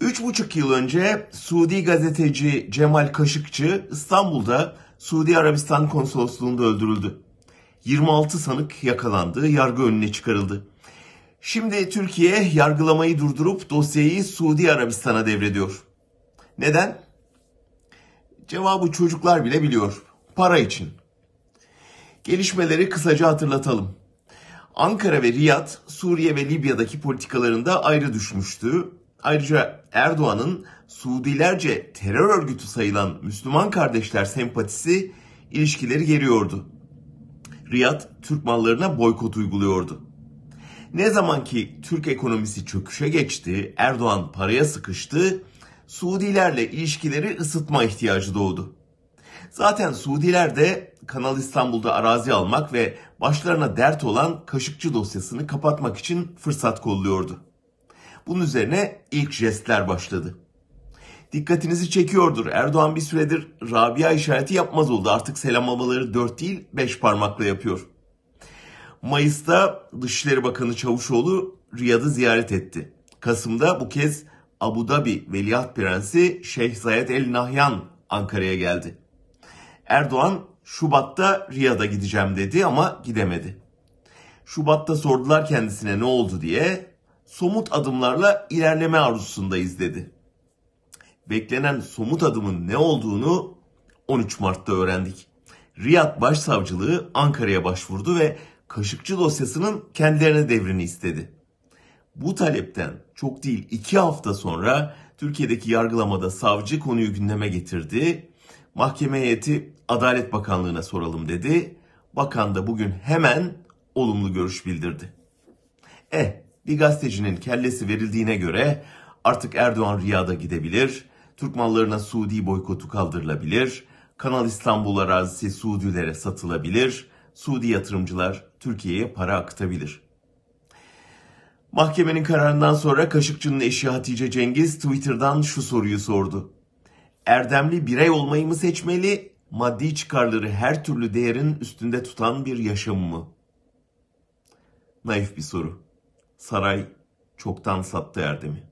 3,5 yıl önce Suudi gazeteci Cemal Kaşıkçı İstanbul'da Suudi Arabistan konsolosluğunda öldürüldü. 26 sanık yakalandı, yargı önüne çıkarıldı. Şimdi Türkiye yargılamayı durdurup dosyayı Suudi Arabistan'a devrediyor. Neden? Cevabı çocuklar bile biliyor. Para için. Gelişmeleri kısaca hatırlatalım. Ankara ve Riyad Suriye ve Libya'daki politikalarında ayrı düşmüştü. Ayrıca Erdoğan'ın Suudilerce terör örgütü sayılan Müslüman kardeşler sempatisi ilişkileri geriyordu. Riyad Türk mallarına boykot uyguluyordu. Ne zaman ki Türk ekonomisi çöküşe geçti, Erdoğan paraya sıkıştı, Suudilerle ilişkileri ısıtma ihtiyacı doğdu. Zaten Suudiler de Kanal İstanbul'da arazi almak ve başlarına dert olan Kaşıkçı dosyasını kapatmak için fırsat kolluyordu. Bunun üzerine ilk jestler başladı. Dikkatinizi çekiyordur. Erdoğan bir süredir Rabia işareti yapmaz oldu. Artık selam selamlamaları 4 değil 5 parmakla yapıyor. Mayıs'ta Dışişleri Bakanı Çavuşoğlu Riyad'ı ziyaret etti. Kasım'da bu kez Abu Dhabi Veliaht Prensi Şeyh Zayed El Nahyan Ankara'ya geldi. Erdoğan Şubat'ta Riyad'a gideceğim dedi ama gidemedi. Şubat'ta sordular kendisine ne oldu diye somut adımlarla ilerleme arzusundayız dedi. Beklenen somut adımın ne olduğunu 13 Mart'ta öğrendik. Riyad Başsavcılığı Ankara'ya başvurdu ve Kaşıkçı dosyasının kendilerine devrini istedi. Bu talepten çok değil iki hafta sonra Türkiye'deki yargılamada savcı konuyu gündeme getirdi. Mahkeme heyeti Adalet Bakanlığı'na soralım dedi. Bakan da bugün hemen olumlu görüş bildirdi. E bir gazetecinin kellesi verildiğine göre artık Erdoğan Riyad'a gidebilir, Türk mallarına Suudi boykotu kaldırılabilir, Kanal İstanbul arazisi Suudilere satılabilir, Suudi yatırımcılar Türkiye'ye para akıtabilir. Mahkemenin kararından sonra Kaşıkçı'nın eşi Hatice Cengiz Twitter'dan şu soruyu sordu. Erdemli birey olmayı mı seçmeli, maddi çıkarları her türlü değerin üstünde tutan bir yaşam mı? Naif bir soru. Saray çoktan sattı Erdem'i.